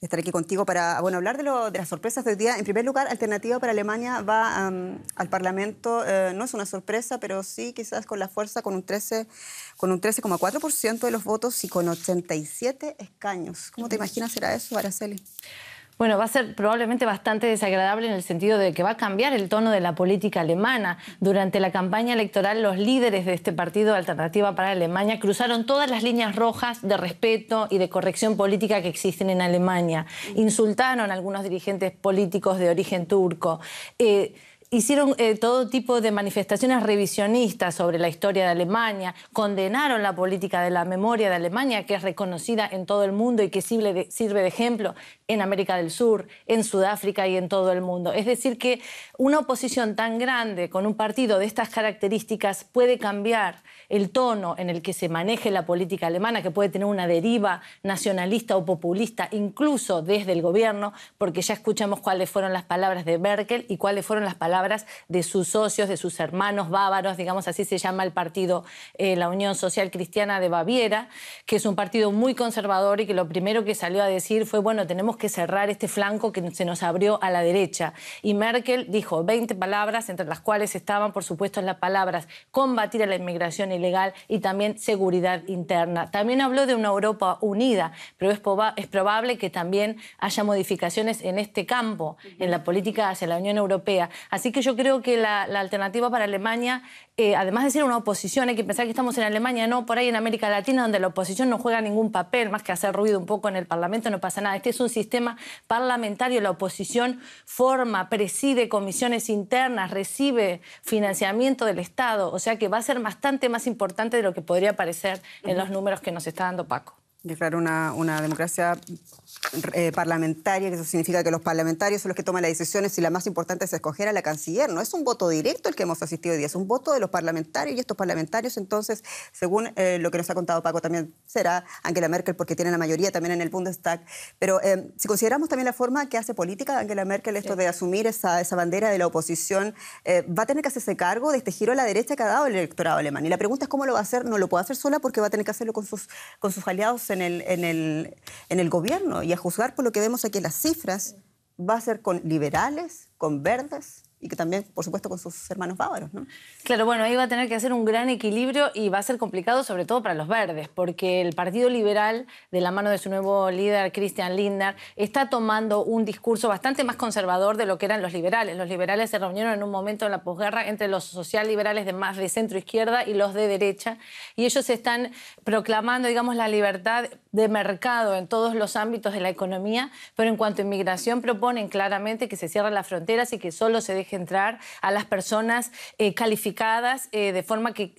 estar aquí contigo para bueno, hablar de, lo, de las sorpresas de hoy día. En primer lugar, Alternativa para Alemania va al Parlamento, eh, no es una sorpresa, pero sí quizás con la fuerza, con un 13,4% con un 13 de los votos y con 87 escaños. ¿Cómo te imaginas será eso, Araceli? bueno, va a ser probablemente bastante desagradable en el sentido de que va a cambiar el tono de la política alemana. Durante la campaña electoral, los líderes de este partido Alternativa para Alemania cruzaron todas las líneas rojas de respeto y de corrección política que existen en Alemania. Insultaron a algunos dirigentes políticos de origen turco. Eh, hicieron eh, todo tipo de manifestaciones revisionistas sobre la historia de Alemania, condenaron la política de la memoria de Alemania, que es reconocida en todo el mundo y que sirve de, sirve de ejemplo en América del Sur, en Sudáfrica y en todo el mundo. Es decir, que una oposición tan grande con un partido de estas características puede cambiar el tono en el que se maneje la política alemana, que puede tener una deriva nacionalista o populista, incluso desde el gobierno, porque ya escuchamos cuáles fueron las palabras de Merkel y cuáles fueron las palabras de sus socios, de sus hermanos bávaros, digamos así se llama el partido, eh, la Unión Social Cristiana de Baviera, que es un partido muy conservador y que lo primero que salió a decir fue, bueno, tenemos que cerrar este flanco que se nos abrió a la derecha. Y Merkel dijo 20 palabras, entre las cuales estaban, por supuesto, las palabras combatir a la inmigración ilegal y también seguridad interna. También habló de una Europa unida, pero es, es probable que también haya modificaciones en este campo, en la política hacia la Unión Europea. Así que yo creo que la, alternativa para Alemania, eh, además de ser una oposición, hay que pensar que estamos en Alemania, no por ahí en América Latina, donde la oposición no juega ningún papel, más que hacer ruido un poco en el Parlamento, no pasa nada. Este es un sistema parlamentario, la oposición forma, preside comisiones internas, recibe financiamiento del Estado, o sea que va a ser bastante más importante de lo que podría parecer en los números que nos está dando Paco. Declarar una, una democracia eh, parlamentaria, que eso significa que los parlamentarios son los que toman las decisiones y la más importante es escoger a la canciller. No es un voto directo el que hemos asistido hoy día, es un voto de los parlamentarios y estos parlamentarios, entonces, según eh, lo que nos ha contado Paco, también será Angela Merkel porque tiene la mayoría también en el Bundestag. Pero eh, si consideramos también la forma que hace política Angela Merkel, esto de asumir esa, bandera de la oposición, va a tener que hacerse cargo de este giro a la derecha que ha dado el electorado alemán. Y la pregunta es cómo lo va a hacer. No lo puede hacer sola porque va a tener que hacerlo con sus, con sus aliados en el, gobierno y a juzgar por lo que vemos aquí las cifras, va a ser con liberales, con verdes y que también, por supuesto, con sus hermanos bávaros. Claro, bueno, ahí va a tener que hacer un gran equilibrio y va a ser complicado, sobre todo para los verdes, porque el Partido Liberal, de la mano de su nuevo líder, Christian Lindner, está tomando un discurso bastante más conservador de lo que eran los liberales. Los liberales se reunieron en un momento de la posguerra entre los socialliberales de más de centro izquierda y los de derecha, y ellos están proclamando, digamos, la libertad de mercado en todos los ámbitos de la economía, pero en cuanto a inmigración proponen claramente que se cierren las fronteras y que solo se deje que entrar a las personas eh, calificadas eh, de forma que,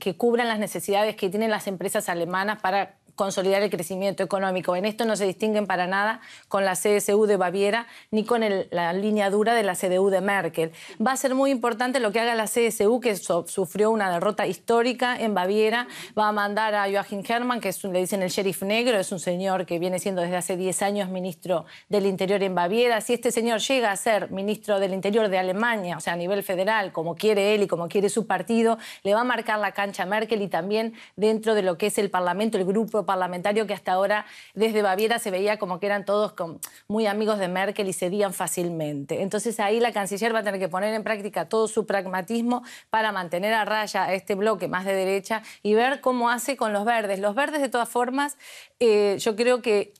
que cubran las necesidades que tienen las empresas alemanas para consolidar el crecimiento económico. En esto no se distinguen para nada con la CSU de Baviera ni con la línea dura de la CDU de Merkel. Va a ser muy importante lo que haga la CSU, que sufrió una derrota histórica en Baviera. Va a mandar a Joachim Herrmann, que le dicen el sheriff negro, es un señor que viene siendo desde hace 10 años ministro del Interior en Baviera. Si este señor llega a ser ministro del Interior de Alemania, o sea, a nivel federal, como quiere él y como quiere su partido, le va a marcar la cancha a Merkel y también dentro de lo que es el Parlamento, el grupo parlamentario que hasta ahora desde Baviera se veía como que eran todos muy amigos de Merkel y cedían fácilmente. Entonces ahí la canciller va a tener que poner en práctica todo su pragmatismo para mantener a raya a este bloque más de derecha y ver cómo hace con los verdes. Los verdes de todas formas, eh, yo creo que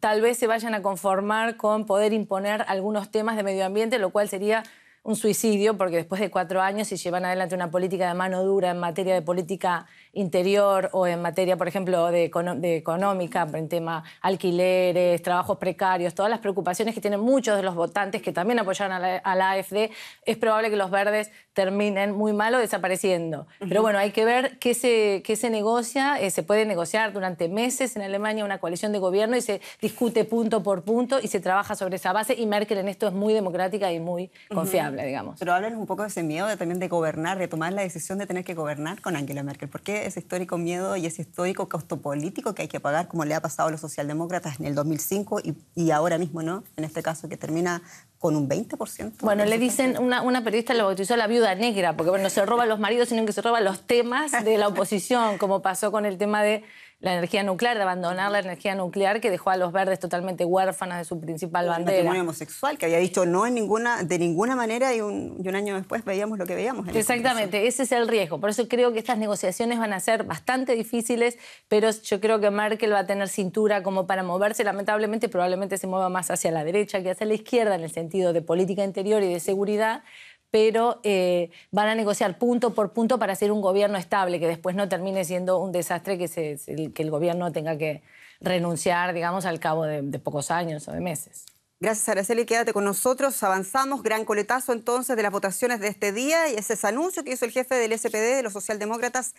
tal vez se vayan a conformar con poder imponer algunos temas de medio ambiente, lo cual sería un suicidio, porque después de cuatro años, si llevan adelante una política de mano dura en materia de política interior o en materia, por ejemplo, de, económica, en tema alquileres, trabajos precarios, todas las preocupaciones que tienen muchos de los votantes que también apoyaron a la, AFD, es probable que los verdes terminen muy malo desapareciendo. Pero bueno, hay que ver qué se, se negocia. Eh, se puede negociar durante meses en Alemania una coalición de gobierno y se discute punto por punto y se trabaja sobre esa base. Y Merkel en esto es muy democrática y muy confiable. Pero hablen un poco de ese miedo de, también de gobernar, de tomar la decisión de tener que gobernar con Angela Merkel. ¿Por qué ese histórico miedo y ese histórico costo político que hay que pagar, como le ha pasado a los socialdemócratas en el 2005 y, ahora mismo, ¿no? En este caso, que termina con un 20%. Bueno, le dicen, una, periodista lo bautizó la viuda negra, porque bueno, no se roban los maridos, sino que se roban los temas de la oposición, como pasó con el tema de la energía nuclear, de abandonar la energía nuclear que dejó a los verdes totalmente huérfanas de su principal bandera. El matrimonio homosexual, que había dicho no en ninguna, de ninguna manera y un, año después veíamos lo que veíamos. Exactamente, ese es el riesgo. Por eso creo que estas negociaciones van a ser bastante difíciles, pero yo creo que Merkel va a tener cintura como para moverse. Lamentablemente, probablemente se mueva más hacia la derecha que hacia la izquierda en el sentido de política interior y de seguridad, pero eh, van a negociar punto por punto para hacer un gobierno estable, que después no termine siendo un desastre que, el gobierno tenga que renunciar, digamos, al cabo de, pocos años o de meses. Gracias, Araceli. Quédate con nosotros. Avanzamos. Gran coletazo entonces de las votaciones de este día y ese anuncio que hizo el jefe del SPD de los socialdemócratas